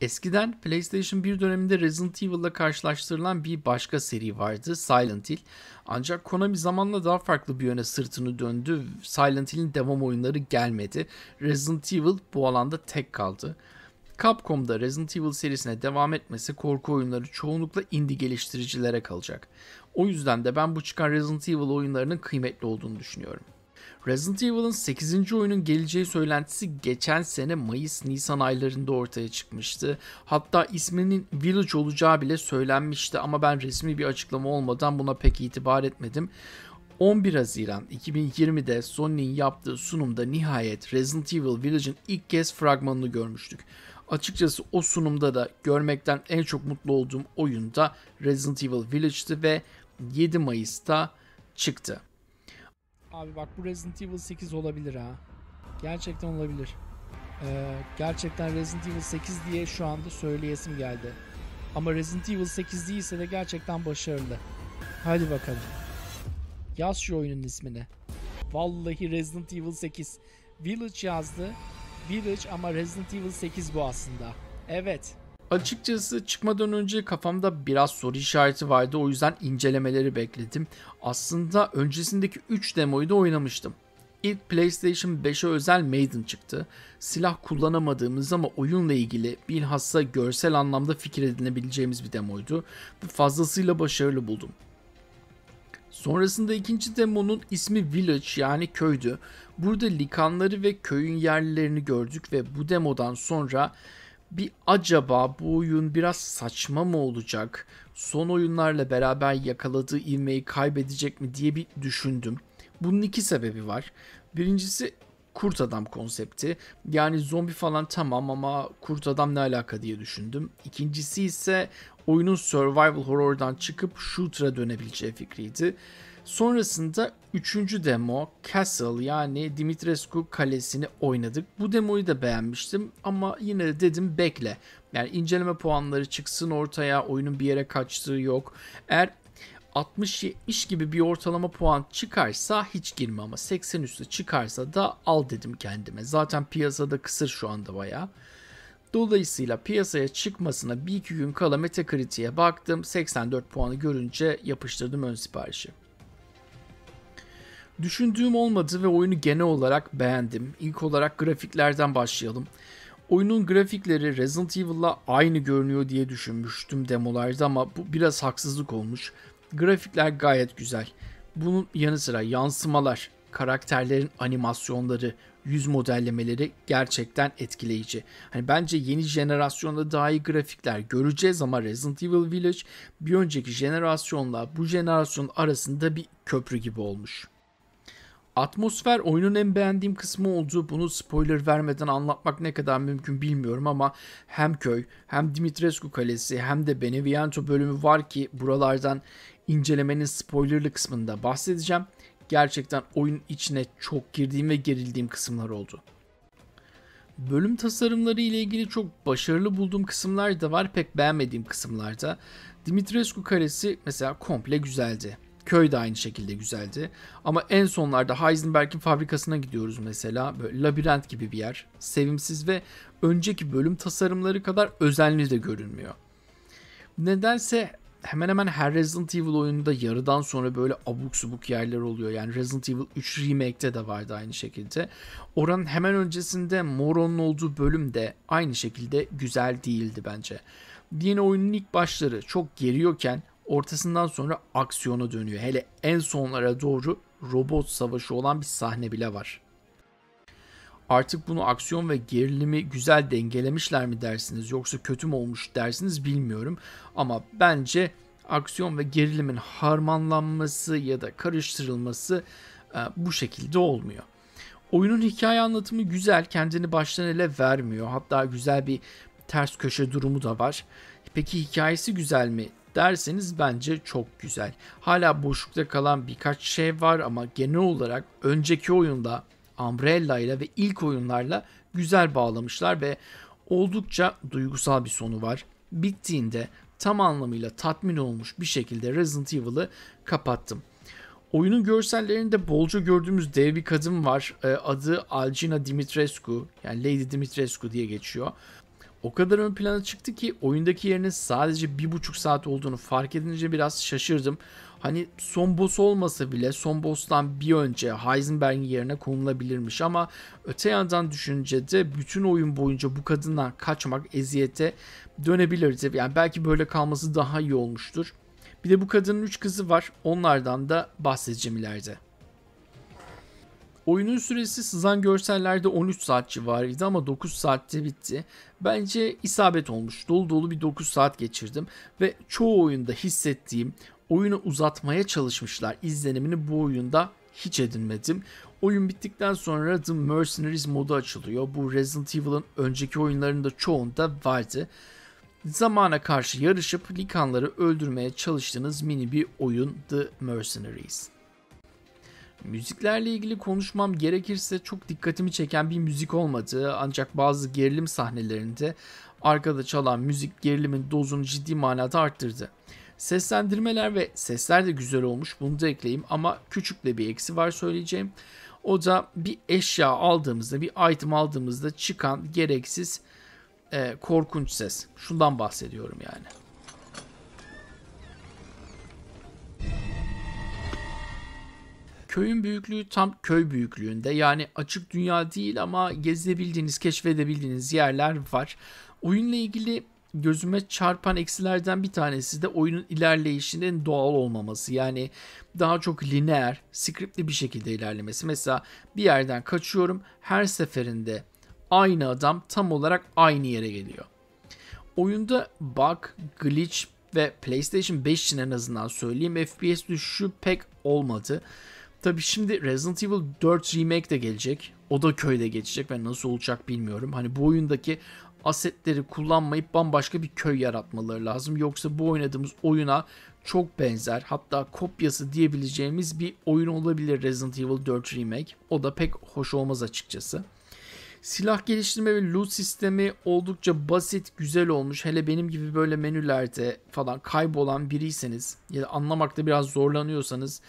Eskiden PlayStation 1 döneminde Resident Evil ile karşılaştırılan bir başka seri vardı Silent Hill. Ancak Konami zamanla daha farklı bir yöne sırtını döndü. Silent Hill'in devam oyunları gelmedi. Resident Evil bu alanda tek kaldı. Capcom'da Resident Evil serisine devam etmesi korku oyunları çoğunlukla indie geliştiricilere kalacak. O yüzden de ben bu çıkan Resident Evil oyunlarının kıymetli olduğunu düşünüyorum. Resident Evil'ın 8. oyunun geleceği söylentisi geçen sene Mayıs-Nisan aylarında ortaya çıkmıştı. Hatta isminin Village olacağı bile söylenmişti ama ben resmi bir açıklama olmadan buna pek itibar etmedim. 11 Haziran 2020'de Sony'nin yaptığı sunumda nihayet Resident Evil Village'ın ilk kez fragmanını görmüştük. Açıkçası o sunumda da görmekten en çok mutlu olduğum oyunda Resident Evil Village'ti ve 7 Mayıs'ta çıktı. Abi bak bu Resident Evil 8 olabilir ha. Gerçekten olabilir. Ee, gerçekten Resident Evil 8 diye şu anda söyleyesim geldi. Ama Resident Evil 8 değilse de gerçekten başarılı. Hadi bakalım. Yaz şu oyunun ismini. Vallahi Resident Evil 8. Village yazdı. Village ama Resident Evil 8 bu aslında. Evet. Açıkçası çıkmadan önce kafamda biraz soru işareti vardı o yüzden incelemeleri bekledim. Aslında öncesindeki 3 demoyu da oynamıştım. İlk PlayStation 5'e özel Maiden çıktı. Silah kullanamadığımız ama oyunla ilgili bilhassa görsel anlamda fikir edinebileceğimiz bir demoydu ve fazlasıyla başarılı buldum. Sonrasında ikinci demonun ismi Village yani köydü. Burada likanları ve köyün yerlilerini gördük ve bu demodan sonra bir acaba bu oyun biraz saçma mı olacak? Son oyunlarla beraber yakaladığı ivmeyi kaybedecek mi diye bir düşündüm. Bunun iki sebebi var. Birincisi kurt adam konsepti. Yani zombi falan tamam ama kurt adam ne alaka diye düşündüm. İkincisi ise oyunun survival horror'dan çıkıp shooter'a dönebileceği fikriydi. Sonrasında üçüncü demo Castle yani Dimitrescu Kalesi'ni oynadık. Bu demoyu da beğenmiştim ama yine de dedim bekle. Yani inceleme puanları çıksın ortaya, oyunun bir yere kaçtığı yok. Eğer 60-70 gibi bir ortalama puan çıkarsa hiç girme ama 80 üstü çıkarsa da al dedim kendime. Zaten piyasada kısır şu anda bayağı. Dolayısıyla piyasaya çıkmasına bir iki gün kala Metacritic'e baktım. 84 puanı görünce yapıştırdım ön siparişi. Düşündüğüm olmadı ve oyunu genel olarak beğendim. İlk olarak grafiklerden başlayalım. Oyunun grafikleri Resident Evil'la aynı görünüyor diye düşünmüştüm demolarda ama bu biraz haksızlık olmuş. Grafikler gayet güzel. Bunun yanı sıra yansımalar, karakterlerin animasyonları, yüz modellemeleri gerçekten etkileyici. Hani bence yeni jenerasyonda daha iyi grafikler göreceğiz ama Resident Evil Village bir önceki jenerasyonla bu jenerasyon arasında bir köprü gibi olmuş. Atmosfer oyunun en beğendiğim kısmı olduğu, Bunu spoiler vermeden anlatmak ne kadar mümkün bilmiyorum ama hem köy hem Dimitrescu Kalesi hem de Beneviento bölümü var ki buralardan incelemenin spoilerlı kısmında bahsedeceğim. Gerçekten oyun içine çok girdiğim ve gerildiğim kısımlar oldu. Bölüm tasarımları ile ilgili çok başarılı bulduğum kısımlar da var, pek beğenmediğim kısımlarda. Dimitrescu Kalesi mesela komple güzeldi. Köy de aynı şekilde güzeldi. Ama en sonlarda Heisenberg'in fabrikasına gidiyoruz mesela. Böyle labirent gibi bir yer. Sevimsiz ve önceki bölüm tasarımları kadar özenli de görünmüyor. Nedense hemen hemen her Resident Evil oyununda yarıdan sonra böyle abuk subuk yerler oluyor. Yani Resident Evil 3 remake'de de vardı aynı şekilde. Oranın hemen öncesinde Moron'un olduğu bölüm de aynı şekilde güzel değildi bence. Yine oyunun ilk başları çok geriyorken Ortasından sonra aksiyona dönüyor. Hele en sonlara doğru robot savaşı olan bir sahne bile var. Artık bunu aksiyon ve gerilimi güzel dengelemişler mi dersiniz yoksa kötü mü olmuş dersiniz bilmiyorum. Ama bence aksiyon ve gerilimin harmanlanması ya da karıştırılması e, bu şekilde olmuyor. Oyunun hikaye anlatımı güzel, kendini baştan ele vermiyor. Hatta güzel bir ters köşe durumu da var. Peki hikayesi güzel mi derseniz bence çok güzel. Hala boşlukta kalan birkaç şey var ama genel olarak önceki oyunda Umbrella ile ve ilk oyunlarla güzel bağlamışlar ve oldukça duygusal bir sonu var. Bittiğinde tam anlamıyla tatmin olmuş bir şekilde Resident Evil'ı kapattım. Oyunun görsellerinde bolca gördüğümüz dev bir kadın var. Ee, adı Alcina Dimitrescu yani Lady Dimitrescu diye geçiyor. O kadar ön plana çıktı ki oyundaki yerinin sadece bir buçuk saat olduğunu fark edince biraz şaşırdım. Hani son boss olmasa bile son boss'tan bir önce Heisenberg'in yerine konulabilirmiş ama öte yandan düşünce de bütün oyun boyunca bu kadından kaçmak eziyete dönebilirdi. Yani belki böyle kalması daha iyi olmuştur. Bir de bu kadının 3 kızı var. Onlardan da bahsedeceğim ileride. Oyunun süresi sızan görsellerde 13 saat civarıydı ama 9 saatte bitti. Bence isabet olmuş. Dolu dolu bir 9 saat geçirdim ve çoğu oyunda hissettiğim oyunu uzatmaya çalışmışlar izlenimini bu oyunda hiç edinmedim. Oyun bittikten sonra The Mercenaries modu açılıyor. Bu Resident Evil'ın önceki oyunlarında çoğunda vardı. Zamana karşı yarışıp likanları öldürmeye çalıştığınız mini bir oyun The Mercenaries. Müziklerle ilgili konuşmam gerekirse çok dikkatimi çeken bir müzik olmadı. Ancak bazı gerilim sahnelerinde arkada çalan müzik gerilimin dozunu ciddi manada arttırdı. Seslendirmeler ve sesler de güzel olmuş bunu da ekleyeyim ama küçük de bir eksi var söyleyeceğim. O da bir eşya aldığımızda bir item aldığımızda çıkan gereksiz e, korkunç ses. Şundan bahsediyorum yani. Köyün büyüklüğü tam köy büyüklüğünde. Yani açık dünya değil ama gezebildiğiniz, keşfedebildiğiniz yerler var. Oyunla ilgili gözüme çarpan eksilerden bir tanesi de oyunun ilerleyişinin doğal olmaması. Yani daha çok lineer, skriptli bir şekilde ilerlemesi. Mesela bir yerden kaçıyorum her seferinde aynı adam tam olarak aynı yere geliyor. Oyunda bug, glitch ve PlayStation 5 için en azından söyleyeyim FPS düşüşü pek olmadı. Tabi şimdi Resident Evil 4 Remake de gelecek. O da köyde geçecek. ve nasıl olacak bilmiyorum. Hani bu oyundaki asetleri kullanmayıp bambaşka bir köy yaratmaları lazım. Yoksa bu oynadığımız oyuna çok benzer hatta kopyası diyebileceğimiz bir oyun olabilir Resident Evil 4 Remake. O da pek hoş olmaz açıkçası. Silah geliştirme ve loot sistemi oldukça basit, güzel olmuş. Hele benim gibi böyle menülerde falan kaybolan biriyseniz ya da anlamakta biraz zorlanıyorsanız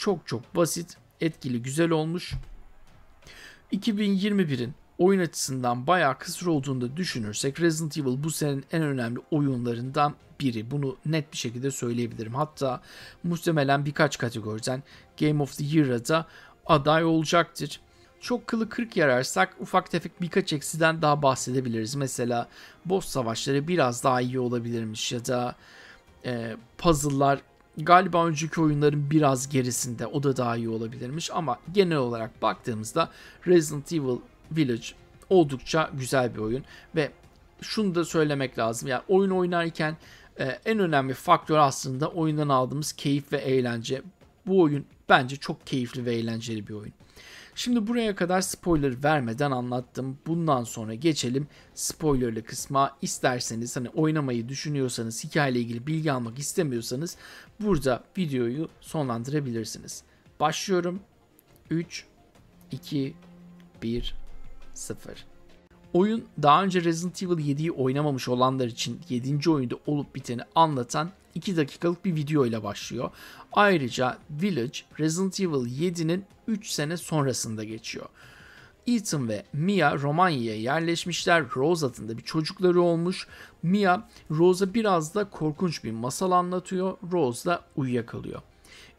çok çok basit, etkili, güzel olmuş. 2021'in oyun açısından bayağı kısır olduğunu da düşünürsek Resident Evil bu senenin en önemli oyunlarından biri. Bunu net bir şekilde söyleyebilirim. Hatta muhtemelen birkaç kategoriden Game of the Year'a da aday olacaktır. Çok kılı kırk yararsak ufak tefek birkaç eksiden daha bahsedebiliriz. Mesela boss savaşları biraz daha iyi olabilirmiş ya da e, puzzle'lar galiba önceki oyunların biraz gerisinde o da daha iyi olabilirmiş ama genel olarak baktığımızda Resident Evil Village oldukça güzel bir oyun ve şunu da söylemek lazım yani oyun oynarken e, en önemli faktör aslında oyundan aldığımız keyif ve eğlence. Bu oyun bence çok keyifli ve eğlenceli bir oyun. Şimdi buraya kadar spoiler vermeden anlattım. Bundan sonra geçelim spoilerlı kısma. İsterseniz hani oynamayı düşünüyorsanız, hikayeyle ilgili bilgi almak istemiyorsanız burada videoyu sonlandırabilirsiniz. Başlıyorum. 3 2 1 0 Oyun daha önce Resident Evil 7'yi oynamamış olanlar için 7. oyunda olup biteni anlatan 2 dakikalık bir video ile başlıyor. Ayrıca Village Resident Evil 7'nin 3 sene sonrasında geçiyor. Ethan ve Mia Romanya'ya yerleşmişler. Rose adında bir çocukları olmuş. Mia Rose'a biraz da korkunç bir masal anlatıyor. Rose da uyuyakalıyor.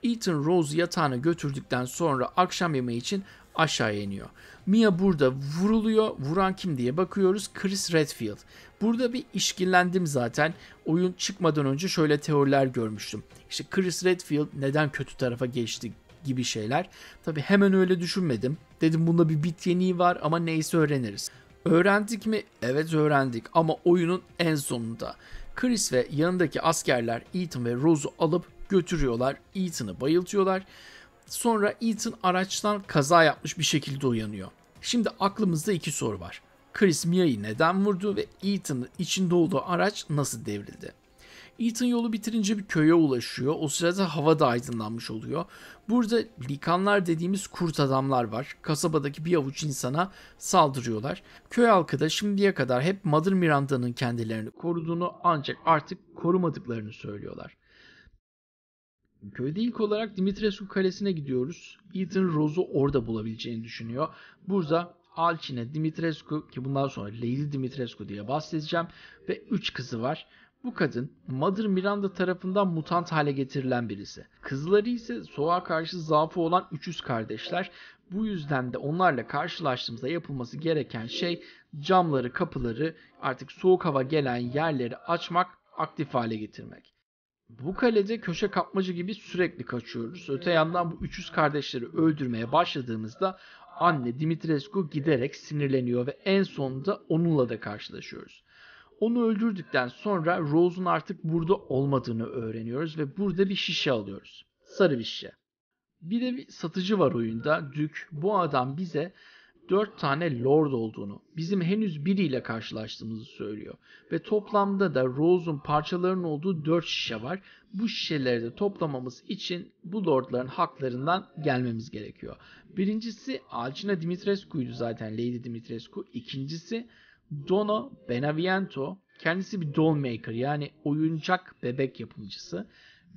Ethan Rose yatağına götürdükten sonra akşam yemeği için aşağıya iniyor. Mia burada vuruluyor. Vuran kim diye bakıyoruz. Chris Redfield. Burada bir işkillendim zaten. Oyun çıkmadan önce şöyle teoriler görmüştüm. İşte Chris Redfield neden kötü tarafa geçti gibi şeyler. Tabi hemen öyle düşünmedim. Dedim bunda bir bit yeniği var ama neyse öğreniriz. Öğrendik mi? Evet öğrendik ama oyunun en sonunda. Chris ve yanındaki askerler Ethan ve Rose'u alıp götürüyorlar. Ethan'ı bayıltıyorlar. Sonra Ethan araçtan kaza yapmış bir şekilde uyanıyor. Şimdi aklımızda iki soru var. Chris Mia'yı neden vurdu ve Ethan'ın içinde olduğu araç nasıl devrildi? Ethan yolu bitirince bir köye ulaşıyor. O sırada hava da aydınlanmış oluyor. Burada likanlar dediğimiz kurt adamlar var. Kasabadaki bir avuç insana saldırıyorlar. Köy halkı da şimdiye kadar hep Mother Miranda'nın kendilerini koruduğunu ancak artık korumadıklarını söylüyorlar. Köyde ilk olarak Dimitrescu Kalesi'ne gidiyoruz. Ethan Rose'u orada bulabileceğini düşünüyor. Burada Alçin'e Dimitrescu ki bundan sonra Lady Dimitrescu diye bahsedeceğim ve 3 kızı var. Bu kadın Mother Miranda tarafından mutant hale getirilen birisi. Kızları ise soğuğa karşı zaafı olan 300 kardeşler. Bu yüzden de onlarla karşılaştığımızda yapılması gereken şey camları, kapıları, artık soğuk hava gelen yerleri açmak, aktif hale getirmek. Bu kalede köşe kapmacı gibi sürekli kaçıyoruz. Öte yandan bu 300 kardeşleri öldürmeye başladığımızda anne Dimitrescu giderek sinirleniyor ve en sonunda onunla da karşılaşıyoruz. Onu öldürdükten sonra Rose'un artık burada olmadığını öğreniyoruz ve burada bir şişe alıyoruz. Sarı bir şişe. Bir de bir satıcı var oyunda. Dük bu adam bize 4 tane lord olduğunu, bizim henüz biriyle karşılaştığımızı söylüyor. Ve toplamda da Rose'un parçalarının olduğu 4 şişe var. Bu şişeleri de toplamamız için bu lordların haklarından gelmemiz gerekiyor. Birincisi Alcina Dimitrescu'ydu zaten Lady Dimitrescu. İkincisi Dono Benaviento. Kendisi bir dollmaker yani oyuncak bebek yapımcısı.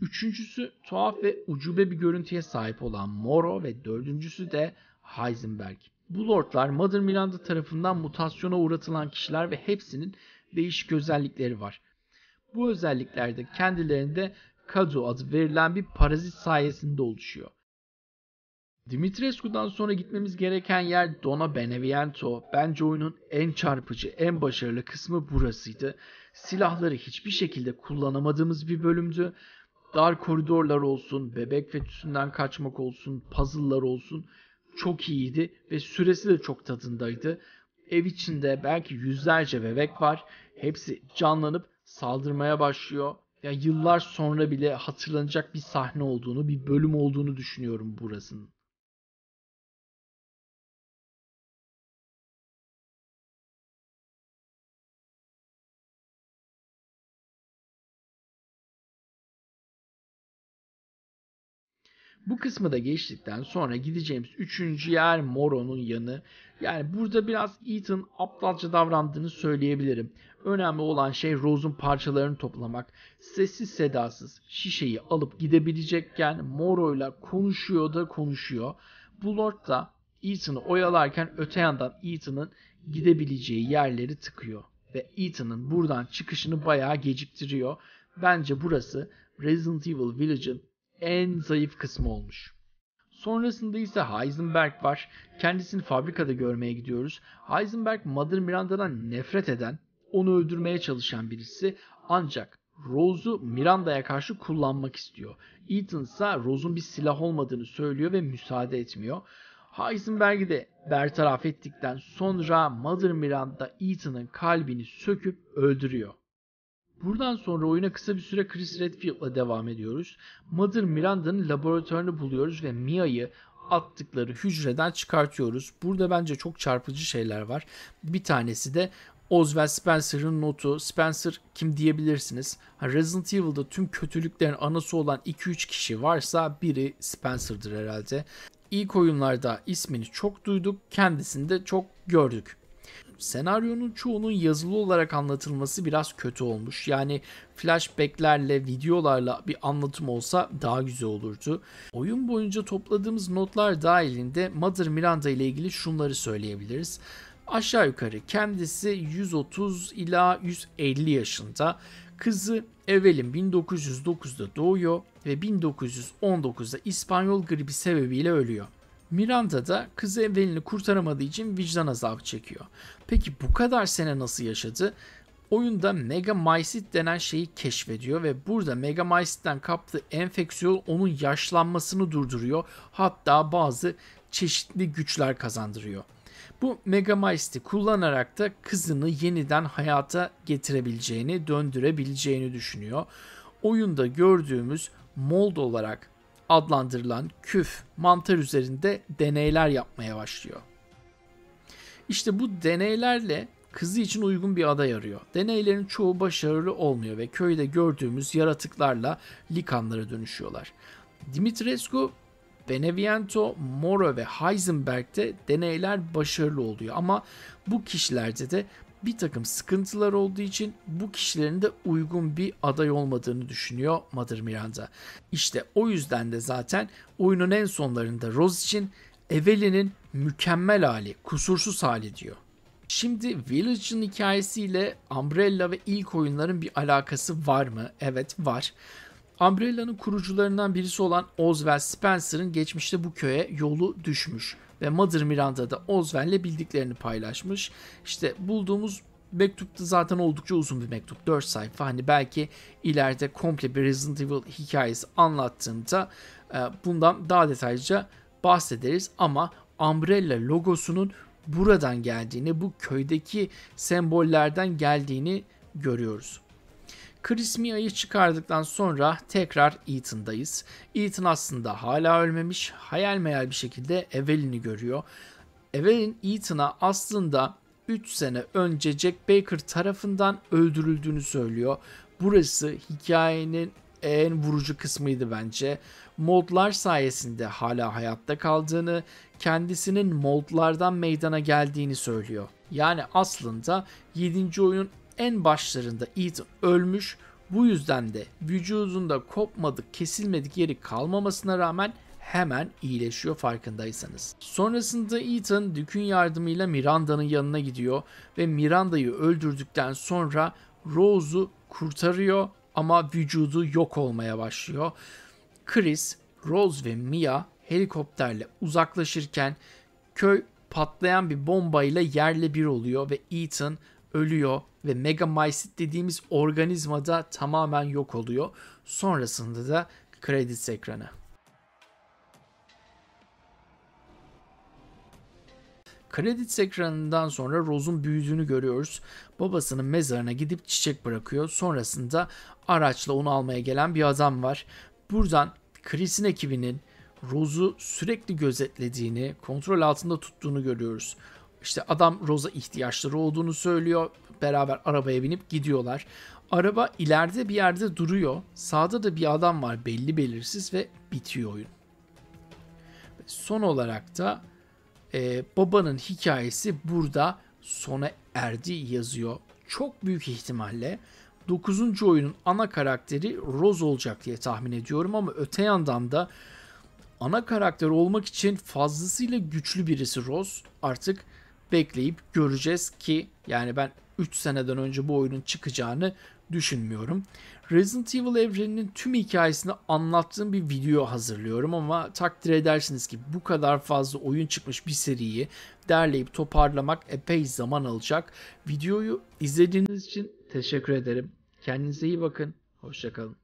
Üçüncüsü tuhaf ve ucube bir görüntüye sahip olan Moro ve dördüncüsü de Heisenberg. Bu lordlar Mother Miranda tarafından mutasyona uğratılan kişiler ve hepsinin değişik özellikleri var. Bu özellikler de kendilerinde Kadu adı verilen bir parazit sayesinde oluşuyor. Dimitrescu'dan sonra gitmemiz gereken yer Dona Beneviento. Bence oyunun en çarpıcı, en başarılı kısmı burasıydı. Silahları hiçbir şekilde kullanamadığımız bir bölümdü. Dar koridorlar olsun, bebek fetüsünden kaçmak olsun, puzzle'lar olsun çok iyiydi ve süresi de çok tadındaydı. Ev içinde belki yüzlerce bebek var. Hepsi canlanıp saldırmaya başlıyor. Ya yani yıllar sonra bile hatırlanacak bir sahne olduğunu, bir bölüm olduğunu düşünüyorum burasının. Bu kısmı da geçtikten sonra gideceğimiz üçüncü yer Moro'nun yanı. Yani burada biraz Ethan aptalca davrandığını söyleyebilirim. Önemli olan şey Rose'un parçalarını toplamak. Sessiz sedasız şişeyi alıp gidebilecekken Moro'yla konuşuyor da konuşuyor. Blort da Ethan'ı oyalarken öte yandan Ethan'ın gidebileceği yerleri tıkıyor. Ve Ethan'ın buradan çıkışını bayağı geciktiriyor. Bence burası Resident Evil Village'ın en zayıf kısmı olmuş. Sonrasında ise Heisenberg var. Kendisini fabrikada görmeye gidiyoruz. Heisenberg Mother Miranda'dan nefret eden, onu öldürmeye çalışan birisi. Ancak Rose'u Miranda'ya karşı kullanmak istiyor. Ethan ise Rose'un bir silah olmadığını söylüyor ve müsaade etmiyor. Heisenberg'i de bertaraf ettikten sonra Mother Miranda Ethan'ın kalbini söküp öldürüyor. Buradan sonra oyuna kısa bir süre Chris Redfield'la devam ediyoruz. Mother Miranda'nın laboratuvarını buluyoruz ve Mia'yı attıkları hücreden çıkartıyoruz. Burada bence çok çarpıcı şeyler var. Bir tanesi de Oswald Spencer'ın notu. Spencer kim diyebilirsiniz. Resident Evil'da tüm kötülüklerin anası olan 2-3 kişi varsa biri Spencer'dır herhalde. İlk oyunlarda ismini çok duyduk, kendisini de çok gördük. Senaryonun çoğunun yazılı olarak anlatılması biraz kötü olmuş. Yani flashbacklerle, videolarla bir anlatım olsa daha güzel olurdu. Oyun boyunca topladığımız notlar dahilinde Mother Miranda ile ilgili şunları söyleyebiliriz. Aşağı yukarı kendisi 130 ila 150 yaşında. Kızı Evelyn 1909'da doğuyor ve 1919'da İspanyol gribi sebebiyle ölüyor. Miranda da kızı evvelini kurtaramadığı için vicdan azabı çekiyor. Peki bu kadar sene nasıl yaşadı? Oyunda Mega Megamycit denen şeyi keşfediyor ve burada Mega Megamycit'ten kaptığı enfeksiyon onun yaşlanmasını durduruyor. Hatta bazı çeşitli güçler kazandırıyor. Bu Mega Megamycit'i kullanarak da kızını yeniden hayata getirebileceğini, döndürebileceğini düşünüyor. Oyunda gördüğümüz mold olarak adlandırılan küf mantar üzerinde deneyler yapmaya başlıyor. İşte bu deneylerle kızı için uygun bir aday arıyor. Deneylerin çoğu başarılı olmuyor ve köyde gördüğümüz yaratıklarla likanlara dönüşüyorlar. Dimitrescu, Beneviento, Moro ve Heisenberg'de deneyler başarılı oluyor ama bu kişilerde de bir takım sıkıntılar olduğu için bu kişilerin de uygun bir aday olmadığını düşünüyor Mother Miranda. İşte o yüzden de zaten oyunun en sonlarında Rose için Evelyn'in mükemmel hali, kusursuz hali diyor. Şimdi Village'ın hikayesiyle Umbrella ve ilk oyunların bir alakası var mı? Evet var. Umbrella'nın kurucularından birisi olan Oswald Spencer'ın geçmişte bu köye yolu düşmüş ve Mother Miranda Oswell'le bildiklerini paylaşmış. İşte bulduğumuz mektupta zaten oldukça uzun bir mektup. 4 sayfa. Hani belki ileride komple bir Resident Evil hikayesi anlattığımda e, bundan daha detaylıca bahsederiz ama Umbrella logosunun buradan geldiğini, bu köydeki sembollerden geldiğini görüyoruz. Chris Mia'yı çıkardıktan sonra tekrar Ethan'dayız. Ethan aslında hala ölmemiş. Hayal meyal bir şekilde Evelyn'i görüyor. Evelyn Ethan'a aslında 3 sene önce Jack Baker tarafından öldürüldüğünü söylüyor. Burası hikayenin en vurucu kısmıydı bence. Moldlar sayesinde hala hayatta kaldığını, kendisinin moldlardan meydana geldiğini söylüyor. Yani aslında 7. oyunun en başlarında Eat ölmüş. Bu yüzden de vücudunda kopmadık, kesilmedik yeri kalmamasına rağmen hemen iyileşiyor farkındaysanız. Sonrasında Ethan Dükün yardımıyla Miranda'nın yanına gidiyor ve Miranda'yı öldürdükten sonra Rose'u kurtarıyor ama vücudu yok olmaya başlıyor. Chris, Rose ve Mia helikopterle uzaklaşırken köy patlayan bir bombayla yerle bir oluyor ve Ethan ölüyor ve megamysit dediğimiz organizma da tamamen yok oluyor. Sonrasında da kredis ekranı. Kredit ekranından sonra Rose'un büyüdüğünü görüyoruz. Babasının mezarına gidip çiçek bırakıyor. Sonrasında araçla onu almaya gelen bir adam var. Buradan Chris'in ekibinin Rose'u sürekli gözetlediğini, kontrol altında tuttuğunu görüyoruz. İşte adam Rose'a ihtiyaçları olduğunu söylüyor beraber arabaya binip gidiyorlar. Araba ileride bir yerde duruyor. Sağda da bir adam var belli belirsiz ve bitiyor oyun. Son olarak da e, babanın hikayesi burada sona erdi yazıyor. Çok büyük ihtimalle 9. oyunun ana karakteri Rose olacak diye tahmin ediyorum ama öte yandan da ana karakter olmak için fazlasıyla güçlü birisi Rose artık bekleyip göreceğiz ki yani ben 3 seneden önce bu oyunun çıkacağını düşünmüyorum. Resident Evil evreninin tüm hikayesini anlattığım bir video hazırlıyorum ama takdir edersiniz ki bu kadar fazla oyun çıkmış bir seriyi derleyip toparlamak epey zaman alacak. Videoyu izlediğiniz için teşekkür ederim. Kendinize iyi bakın. Hoşçakalın.